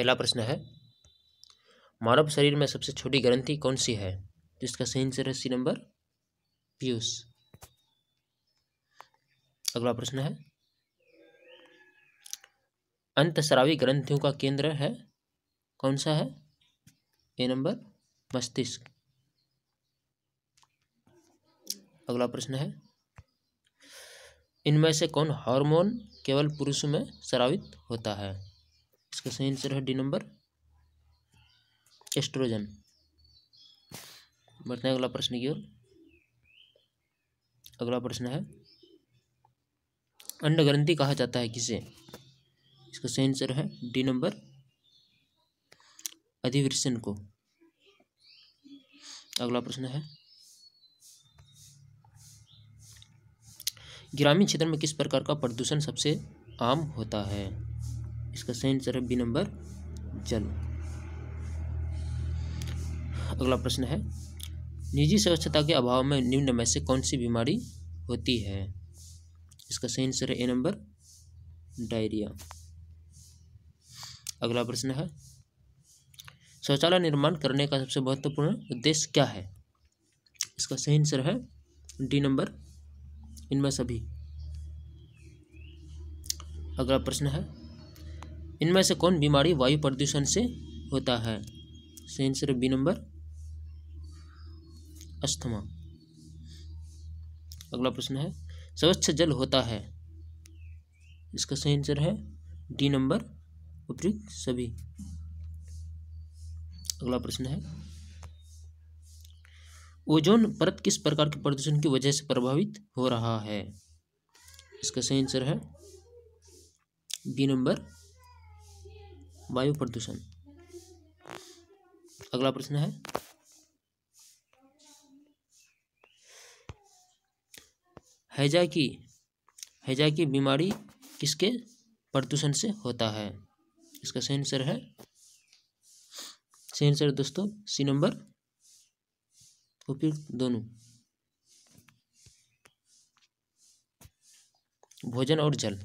पहला प्रश्न है मानव शरीर में सबसे छोटी ग्रंथि कौन सी है जिसका सही आंसर है सी नंबर पीयूष अगला प्रश्न है अंतस्रावी ग्रंथियों का केंद्र है कौन सा है ए नंबर मस्तिष्क अगला प्रश्न है इनमें से कौन हार्मोन केवल पुरुषों में स्रावित होता है इसका सही आंसर है डी नंबर एस्ट्रोजन बढ़ते हैं अगला प्रश्न की ओर अगला प्रश्न है अंड ग्रंथि कहा जाता है किसे इसका सही आंसर है डी नंबर अधिवृषण को अगला प्रश्न है ग्रामीण क्षेत्र में किस प्रकार का प्रदूषण सबसे आम होता है इसका सही आंसर है बी नंबर जल अगला प्रश्न है निजी स्वच्छता के अभाव में निम्न में से कौन सी बीमारी होती है इसका सही आंसर है ए नंबर डायरिया अगला प्रश्न है शौचालय निर्माण करने का सबसे महत्वपूर्ण उद्देश्य क्या है इसका सही आंसर है डी नंबर इनमें सभी अगला प्रश्न है इनमें से कौन बीमारी वायु प्रदूषण से होता है सही आंसर बी नंबर अस्थमा अगला प्रश्न है स्वच्छ जल होता है इसका सही आंसर है डी नंबर उपयुक्त सभी अगला प्रश्न है ओजोन परत किस प्रकार के प्रदूषण की वजह से प्रभावित हो रहा है इसका सही आंसर है बी नंबर वायु प्रदूषण अगला प्रश्न है हैजा की हैजा की बीमारी किसके प्रदूषण से होता है इसका सही आंसर है सही आंसर दोस्तों सी नंबर उपयुक्त दोनों भोजन और जल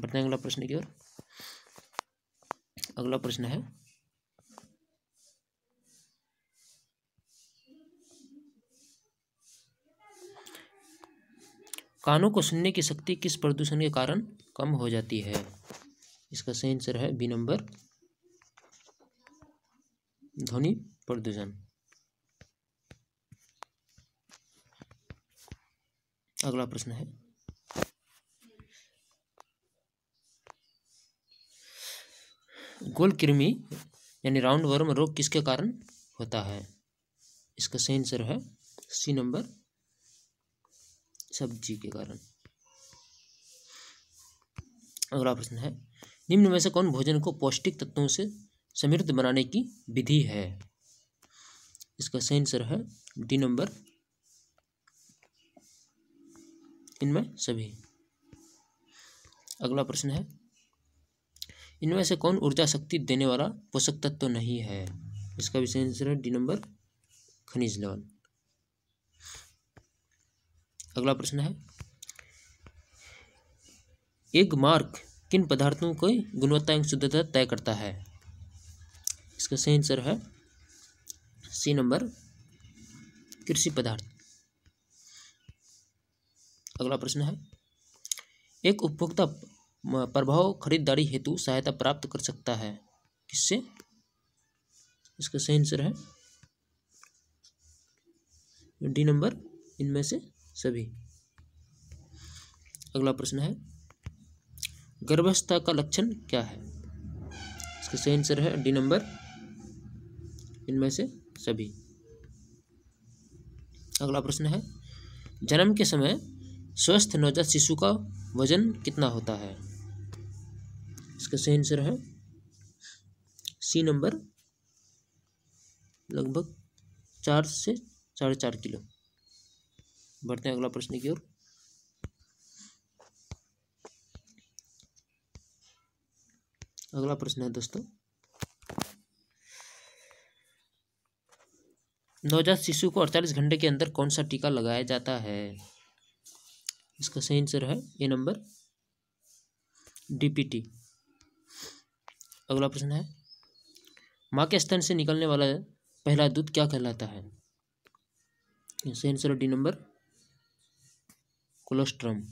बढ़ते हैं अगला प्रश्न की ओर अगला प्रश्न है कानों को सुनने की शक्ति किस प्रदूषण के कारण कम हो जाती है इसका सही आंसर है बी नंबर ध्वनि प्रदूषण अगला प्रश्न है गोल कृमि यानी राउंड वर्म रोग किसके कारण होता है इसका सही आंसर है सी नंबर सब्जी के कारण अगला प्रश्न है निम्न में से कौन भोजन को पौष्टिक तत्वों से समृद्ध बनाने की विधि है इसका सही आंसर है डी नंबर इनमें सभी अगला प्रश्न है इनमें से कौन ऊर्जा शक्ति देने वाला पोषक तत्व तो नहीं है इसका भी सही आंसर है डी नंबर खनिज लवण अगला प्रश्न है एक मार्क किन पदार्थों की गुणवत्ता एवं शुद्धता तय करता है इसका सही आंसर है सी नंबर कृषि पदार्थ अगला प्रश्न है एक उपभोक्ता प्रभाव खरीदारी हेतु सहायता प्राप्त कर सकता है किससे इसका सही आंसर है डी नंबर इनमें से सभी अगला प्रश्न है गर्भस्था का लक्षण क्या है इसका सही आंसर है डी नंबर इनमें से सभी अगला प्रश्न है जन्म के समय स्वस्थ नवजात शिशु का वजन कितना होता है इसका सही आंसर है सी नंबर लगभग चार से साढ़े चार किलो बढ़ते हैं अगला प्रश्न की ओर अगला प्रश्न है दोस्तों नवजात शिशु को अड़तालीस घंटे के अंदर कौन सा टीका लगाया जाता है इसका सही आंसर है ए नंबर डीपीटी अगला प्रश्न है माँ के स्तन से निकलने वाला पहला दूध क्या कहलाता है डी नंबर कोलेस्ट्रम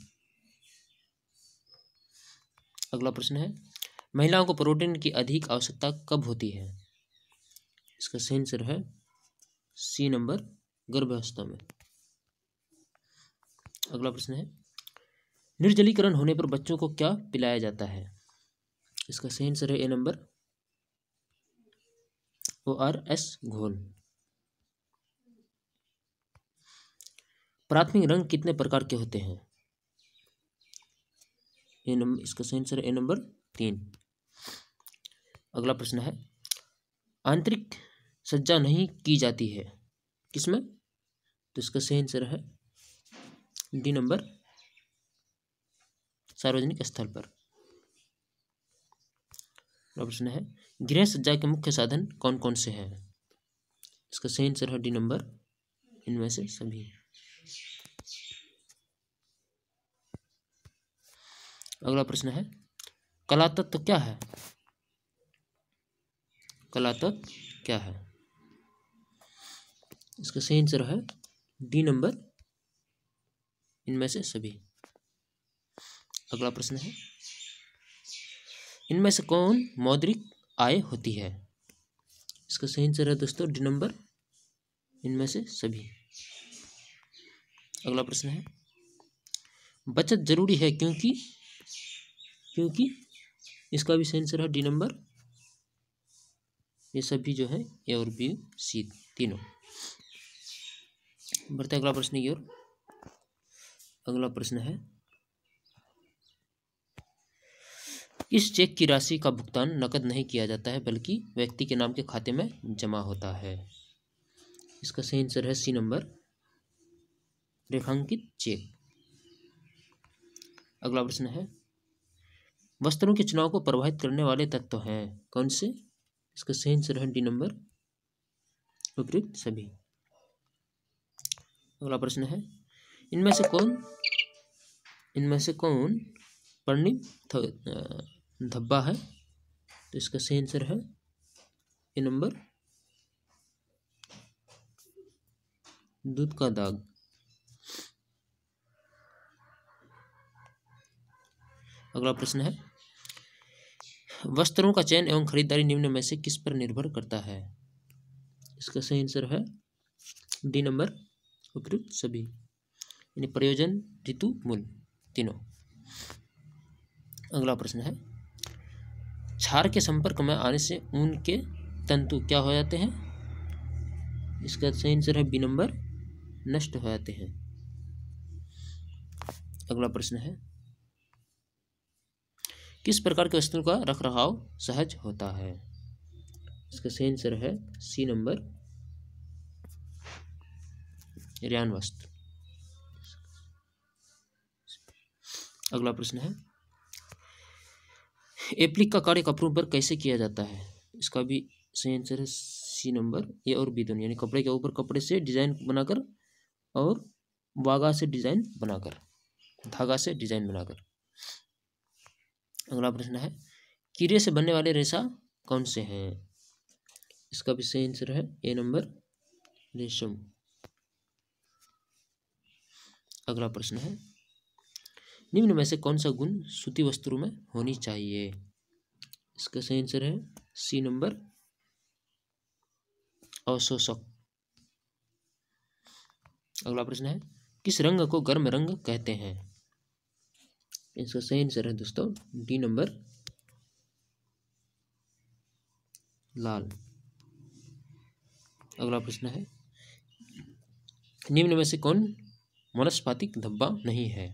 अगला प्रश्न है महिलाओं को प्रोटीन की अधिक आवश्यकता कब होती है इसका सही आंसर है सी नंबर गर्भावस्था में अगला प्रश्न है निर्जलीकरण होने पर बच्चों को क्या पिलाया जाता है इसका सही आंसर है A number O R S घोल प्राथमिक रंग कितने प्रकार के होते हैं ए नंबर इसका सही आंसर ए नंबर तीन अगला प्रश्न है आंतरिक सज्जा नहीं की जाती है किसमें तो इसका सही आंसर है डी नंबर सार्वजनिक स्थल पर प्रश्न है गृह सज्जा के मुख्य साधन कौन कौन से हैं इसका सही आंसर है डी नंबर इनमें से सभी अगला प्रश्न है कला तत्व तो क्या है कला तत्व क्या है इसका सही आंसर है डी नंबर इनमें से सभी अगला प्रश्न है इनमें से कौन मौद्रिक आय होती है इसका सही आंसर है दोस्तों डी नंबर इनमें से सभी अगला प्रश्न है बचत जरूरी है क्योंकि क्योंकि इसका भी सही आंसर है डी नंबर ये सभी जो है ए और बी सी तीनों बढ़ते अगला प्रश्न की ओर अगला प्रश्न है इस चेक की राशि का भुगतान नकद नहीं किया जाता है बल्कि व्यक्ति के नाम के खाते में जमा होता है इसका सही आंसर है सी नंबर रेखांकित चेक अगला प्रश्न है वस्त्रों के चुनाव को प्रभावित करने वाले तत्व हैं कौन से इसका सही आंसर है डी नंबर उपयुक्त सभी अगला प्रश्न है इनमें से कौन इनमें से कौन धब्बा है तो इसका सही आंसर है ए नंबर दूध का दाग अगला प्रश्न है वस्त्रों का चयन एवं खरीदारी निम्न में से किस पर निर्भर करता है इसका सही आंसर है डी नंबर उपयुक्त सभी यानी प्रयोजन ऋतु मूल तीनों अगला प्रश्न है क्षार के संपर्क में आने से ऊन के तंतु क्या हो जाते हैं इसका सही आंसर है बी नंबर नष्ट हो जाते हैं अगला प्रश्न है किस प्रकार के वस्तुओं का रख रखाव सहज होता है इसका सही आंसर है सी नंबर रियान वस्त्र अगला प्रश्न है एप्लिक का कार्य कपड़ों पर कैसे किया जाता है इसका भी सही आंसर है सी नंबर ए और बी दोनों यानी कपड़े के ऊपर कपड़े से डिज़ाइन बनाकर और वागा से डिज़ाइन बनाकर धागा से डिज़ाइन बनाकर अगला प्रश्न है कीड़े से बनने वाले रेशा कौन से हैं इसका भी सही आंसर है ए नंबर रेशम अगला प्रश्न है निम्न में से कौन सा गुण सूती वस्त्रों में होनी चाहिए इसका सही आंसर है सी नंबर अशोषक अगला प्रश्न है किस रंग को गर्म रंग कहते हैं इसका सही आंसर है दोस्तों डी नंबर लाल अगला प्रश्न है निम्न में से कौन वनस्पातिक धब्बा नहीं है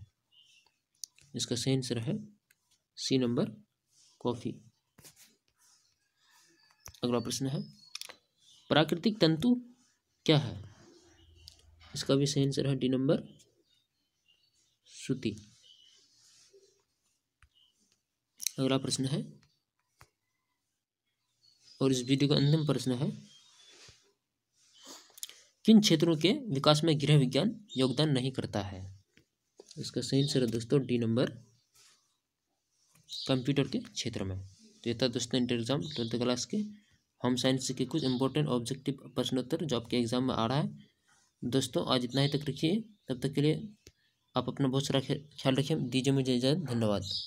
इसका सही आंसर है सी नंबर कॉफ़ी अगला प्रश्न है प्राकृतिक तंतु क्या है इसका भी सही आंसर है डी नंबर सूती अगला प्रश्न है और इस वीडियो का अंतिम प्रश्न है किन क्षेत्रों के विकास में गृह विज्ञान योगदान नहीं करता है इसका सही आंसर है दोस्तों डी नंबर कंप्यूटर के क्षेत्र में तो ये था दोस्तों इंटर एग्जाम ट्वेल्थ क्लास के होम साइंस के कुछ इंपॉर्टेंट ऑब्जेक्टिव प्रश्नोत्तर जो आपके एग्जाम में आ रहा है दोस्तों आज इतना ही तक रखिए तब तक के लिए आप अपना बहुत सारा ख्याल रखें दीजिए मुझे इजाज़त धन्यवाद